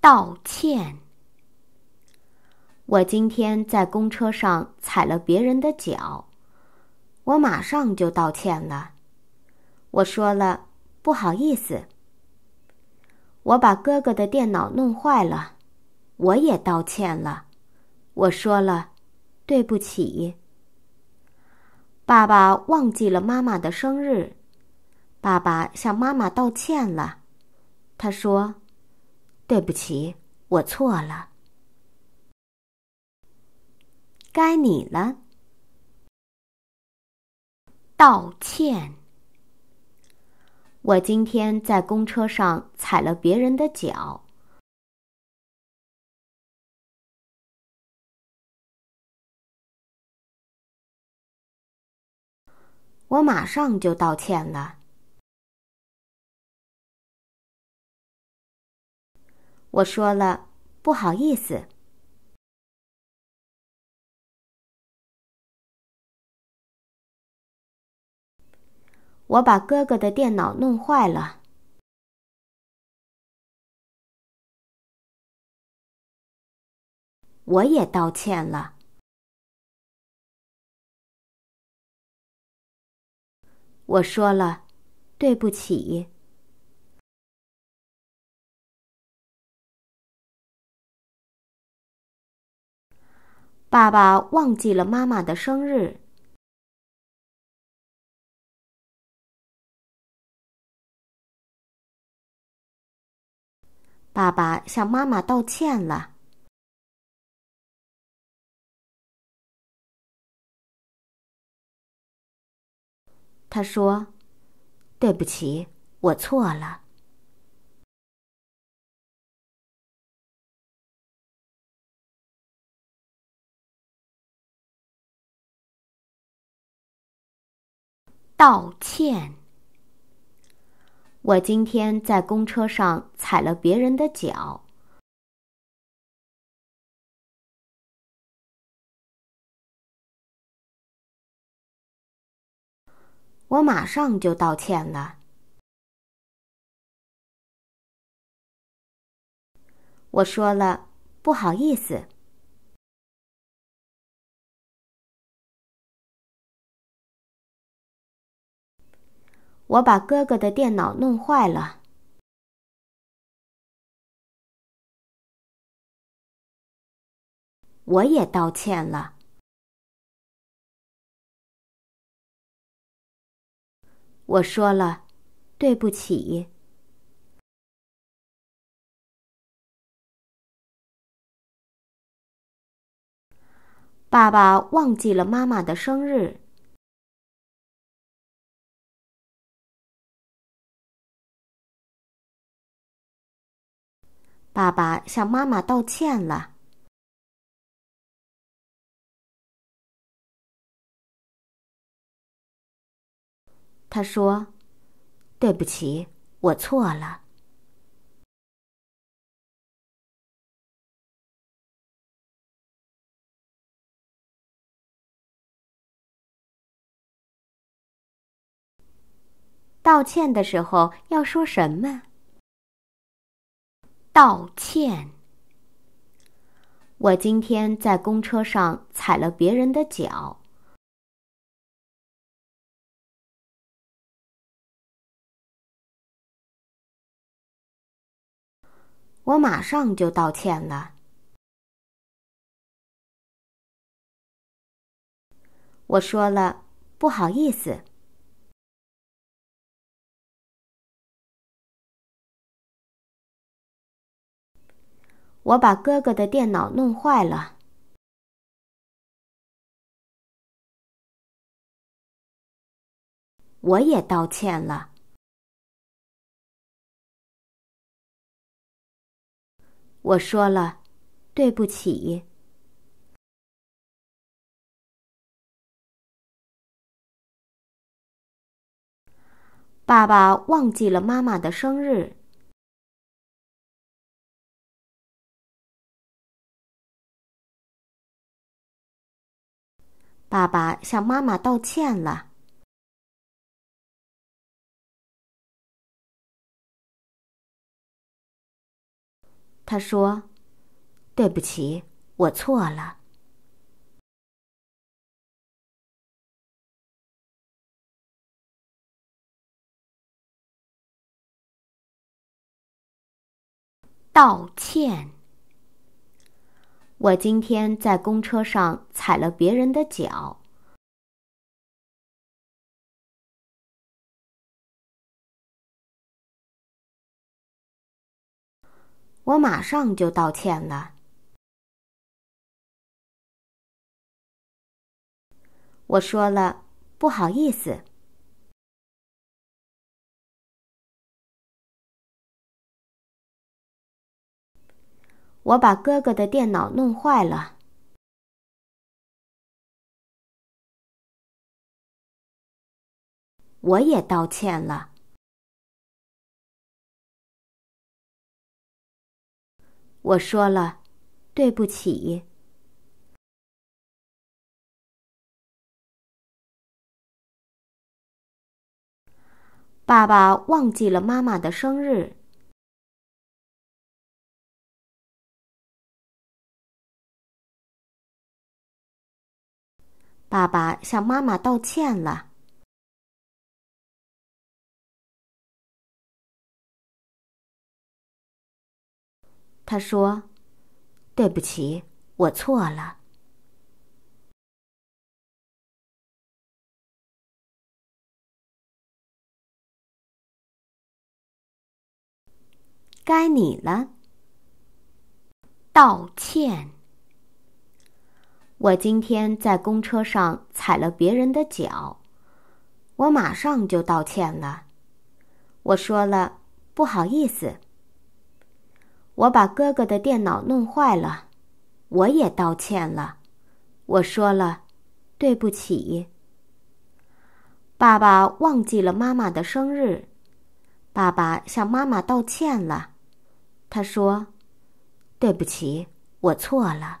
道歉。我今天在公车上踩了别人的脚，我马上就道歉了。我说了，不好意思。我把哥哥的电脑弄坏了，我也道歉了。我说了，对不起。爸爸忘记了妈妈的生日，爸爸向妈妈道歉了。他说。对不起，我错了。该你了。道歉。我今天在公车上踩了别人的脚，我马上就道歉了。我说了，不好意思。我把哥哥的电脑弄坏了，我也道歉了。我说了，对不起。爸爸忘记了妈妈的生日。爸爸向妈妈道歉了。他说：“对不起，我错了。”道歉！我今天在公车上踩了别人的脚，我马上就道歉了。我说了，不好意思。我把哥哥的电脑弄坏了，我也道歉了。我说了，对不起。爸爸忘记了妈妈的生日。爸爸向妈妈道歉了。他说：“对不起，我错了。”道歉的时候要说什么？道歉！我今天在公车上踩了别人的脚，我马上就道歉了。我说了，不好意思。我把哥哥的电脑弄坏了，我也道歉了。我说了，对不起。爸爸忘记了妈妈的生日。爸爸向妈妈道歉了。他说：“对不起，我错了。”道歉。我今天在公车上踩了别人的脚，我马上就道歉了。我说了，不好意思。我把哥哥的电脑弄坏了，我也道歉了。我说了，对不起。爸爸忘记了妈妈的生日。爸爸向妈妈道歉了。他说：“对不起，我错了。”该你了，道歉。我今天在公车上踩了别人的脚，我马上就道歉了。我说了不好意思。我把哥哥的电脑弄坏了，我也道歉了。我说了对不起。爸爸忘记了妈妈的生日，爸爸向妈妈道歉了。他说：“对不起，我错了。”